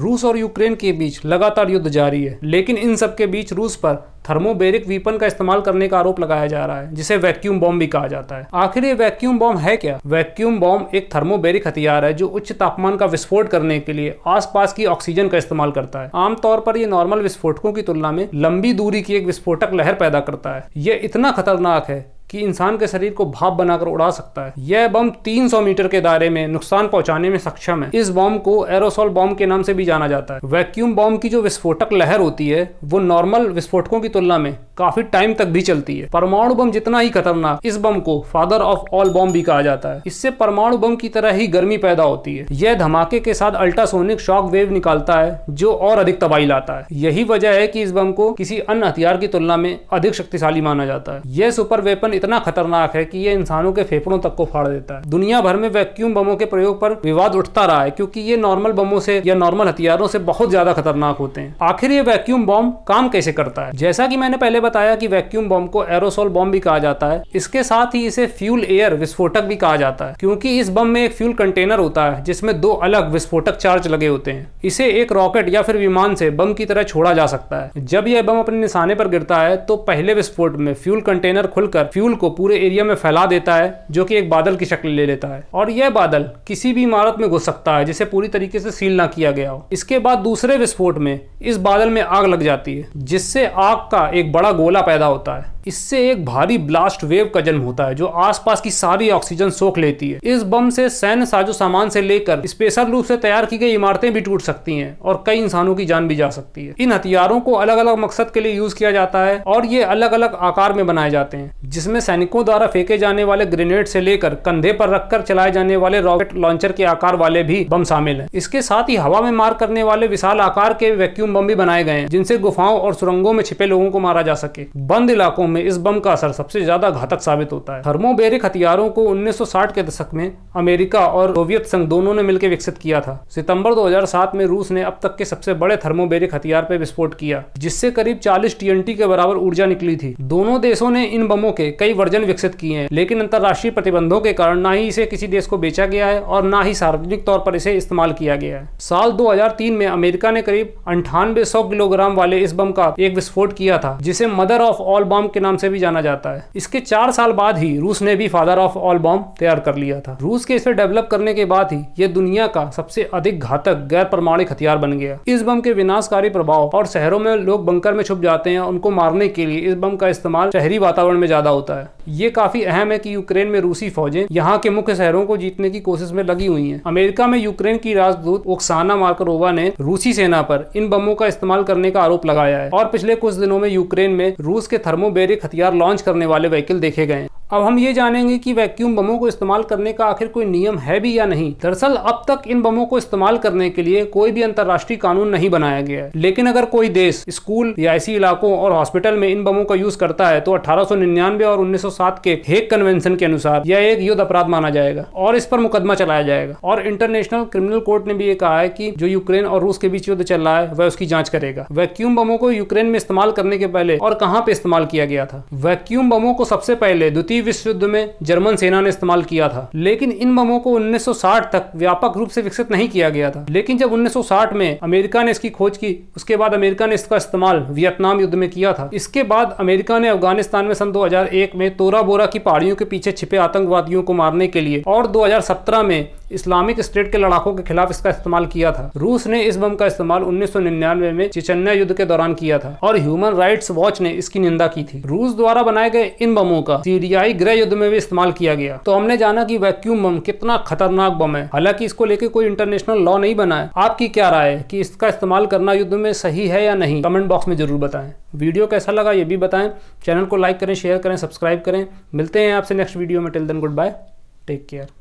रूस और यूक्रेन के बीच लगातार युद्ध जारी है लेकिन इन सब के बीच रूस पर थर्मोबेरिक वीपन का इस्तेमाल करने का आरोप लगाया जा रहा है जिसे वैक्यूम बॉम्ब भी कहा जाता है आखिर ये वैक्यूम बॉम्ब है क्या वैक्यूम बॉम्ब एक थर्मोबेरिक हथियार है जो उच्च तापमान का विस्फोट करने के लिए आसपास की ऑक्सीजन का इस्तेमाल करता है आमतौर पर यह नॉर्मल विस्फोटकों की तुलना में लंबी दूरी की एक विस्फोटक लहर पैदा करता है यह इतना खतरनाक है कि इंसान के शरीर को भाप बनाकर उड़ा सकता है यह बम 300 मीटर के दायरे में नुकसान पहुंचाने में सक्षम है इस बम को एरोसोल बम के नाम से भी जाना जाता है वैक्यूम बॉम्ब की जो विस्फोटक लहर होती है वो नॉर्मल विस्फोटकों की तुलना में काफी टाइम तक भी चलती है परमाणु बम जितना ही खतरनाक इस बम को फादर ऑफ ऑल बम भी कहा जाता है इससे परमाणु बम की तरह ही गर्मी पैदा होती है यह धमाके के साथ अल्ट्रासोनिक शॉक वेव निकालता है जो और अधिक तबाही लाता है यही वजह है कि इस बम को किसी अन्य हथियार की तुलना में अधिक शक्तिशाली माना जाता है यह सुपर वेपन इतना खतरनाक है की यह इंसानों के फेफड़ों तक को फाड़ देता है दुनिया भर में वैक्यूम बमों के प्रयोग पर विवाद उठता रहा है क्योंकि ये नॉर्मल बमों से या नॉर्मल हथियारों से बहुत ज्यादा खतरनाक होते हैं आखिर ये वैक्यूम बॉम्ब काम कैसे करता है जैसा की मैंने पहले बताया कि वैक्यूम बॉम्ब को एरोसोल बॉम्ब भी कहा जाता है इसके साथ ही इसे फ्यूल एयर विस्फोटक भी कहा जाता है क्योंकि इस बम में एक फ्यूल कंटेनर होता है जिसमें दो अलग विस्फोटक चार्ज लगे होते हैं इसे एक रॉकेट या फिर विमान से बम की तरह छोड़ा जा सकता है जब यह बम अपने निशाने पर गिरता है तो पहले विस्फोट में फ्यूल कंटेनर खुलकर फ्यूल को पूरे एरिया में फैला देता है जो की एक बादल की शक्ल ले लेता है और यह बादल किसी भी इमारत में घुस सकता है जिसे पूरी तरीके से सील ना किया गया हो इसके बाद दूसरे विस्फोट में इस बादल में आग लग जाती है जिससे आग का एक बड़ा गोला पैदा होता है इससे एक भारी ब्लास्ट वेव का जन्म होता है जो आसपास की सारी ऑक्सीजन सोख लेती है इस बम से सैन्य साजो सामान से लेकर स्पेशल रूप से तैयार की गई इमारतें भी टूट सकती हैं और कई इंसानों की जान भी जा सकती है इन हथियारों को अलग अलग मकसद के लिए यूज किया जाता है और ये अलग अलग आकार में बनाए जाते हैं जिसमें सैनिकों द्वारा फेंके जाने वाले ग्रेनेड से लेकर कंधे पर रखकर चलाए जाने वाले रॉकेट लॉन्चर के आकार वाले भी बम शामिल है इसके साथ ही हवा में मार करने वाले विशाल आकार के वैक्यूम बम भी बनाए गए हैं जिनसे गुफाओं और सुरंगों में छिपे लोगों को मारा जा सके बंद इलाकों में में इस बम का असर सबसे ज्यादा घातक साबित होता है थर्मोबेरिक हथियारों को 1960 के दशक में अमेरिका और सोवियत संघ दोनों ने मिलकर विकसित किया था सितंबर 2007 में रूस ने अब तक के सबसे बड़े थर्मोबेरिक हथियार पर विस्फोट किया जिससे करीब 40 टी के बराबर ऊर्जा निकली थी दोनों देशों ने इन बमों के कई वर्जन विकसित किए हैं लेकिन अंतर्राष्ट्रीय प्रतिबंधों के कारण न ही इसे किसी देश को बेचा गया है और न ही सार्वजनिक तौर पर इसे इस्तेमाल किया गया है साल दो में अमेरिका ने करीब अंठानवे किलोग्राम वाले इस बम का एक विस्फोट किया था जिसे मदर ऑफ ऑल बम के नाम से भी जाना जाता है इसके चार साल बाद ही रूस ने भी फादर ऑफ ऑल बॉम्ब तैयार कर लिया था रूस के इसे डेवलप करने के बाद ही यह दुनिया का सबसे अधिक घातक गैर प्रमाणिक हथियार बन गया इस बम के विनाशकारी प्रभाव और शहरों में लोग बंकर में छुप जाते हैं उनको मारने के लिए इस बम का इस्तेमाल शहरी वातावरण में ज्यादा होता है ये काफी अहम है कि यूक्रेन में रूसी फौजें यहाँ के मुख्य शहरों को जीतने की कोशिश में लगी हुई हैं। अमेरिका में यूक्रेन की राजदूत ओक्साना मार्करोवा ने रूसी सेना पर इन बमों का इस्तेमाल करने का आरोप लगाया है और पिछले कुछ दिनों में यूक्रेन में रूस के थर्मोबेरिक हथियार लॉन्च करने वाले व्हीकल देखे गए अब हम ये जानेंगे कि वैक्यूम बमों को इस्तेमाल करने का आखिर कोई नियम है भी या नहीं दरअसल अब तक इन बमों को इस्तेमाल करने के लिए कोई भी अंतर्राष्ट्रीय कानून नहीं बनाया गया है लेकिन अगर कोई देश स्कूल ऐसी इलाकों और हॉस्पिटल में इन बमों का यूज करता है तो अठारह और उन्नीस के हेक कन्वेंशन के अनुसार यह एक युद्ध अपराध माना जाएगा और इस पर मुकदमा चलाया जाएगा और इंटरनेशनल क्रिमिनल कोर्ट ने भी ये कहा है की जो यूक्रेन और रूस के बीच युद्ध चल रहा है वह उसकी जाँच करेगा वैक्यूम बमों को यूक्रेन में इस्तेमाल करने के पहले और कहाँ पे इस्तेमाल किया गया था वैक्यूम बमों को सबसे पहले द्वितीय द्वितीय विश्व युद्ध में जर्मन सेना ने इस्तेमाल किया था लेकिन इन बमों को 1960 तक व्यापक रूप से विकसित नहीं किया गया था लेकिन जब 1960 में अमेरिका ने इसकी खोज की उसके बाद अमेरिका ने इसका इस्तेमाल वियतनाम युद्ध में किया था इसके बाद अमेरिका ने अफगानिस्तान में सन दो में तोरा बोरा की पहाड़ियों के पीछे छिपे आतंकवादियों को मारने के लिए और दो में इस्लामिक स्टेट के लड़ाकों के खिलाफ इसका इस्तेमाल किया था रूस ने इस बम का इस्तेमाल उन्नीस में चिचन्या युद्ध के दौरान किया था और ह्यूमन राइट्स वॉच ने इसकी निंदा की थी रूस द्वारा बनाए गए इन बमों का सीरिया भाई गृह युद्ध में भी इस्तेमाल किया गया तो हमने जाना कि वैक्यूम बम कितना खतरनाक बम है हालांकि इसको लेके कोई इंटरनेशनल लॉ नहीं बना है आपकी क्या राय है कि इसका इस्तेमाल करना युद्ध में सही है या नहीं कमेंट बॉक्स में जरूर बताएं वीडियो कैसा लगा ये भी बताएं चैनल को लाइक करें शेयर करें सब्सक्राइब करें मिलते हैं आपसे नेक्स्ट वीडियो में till then goodbye take care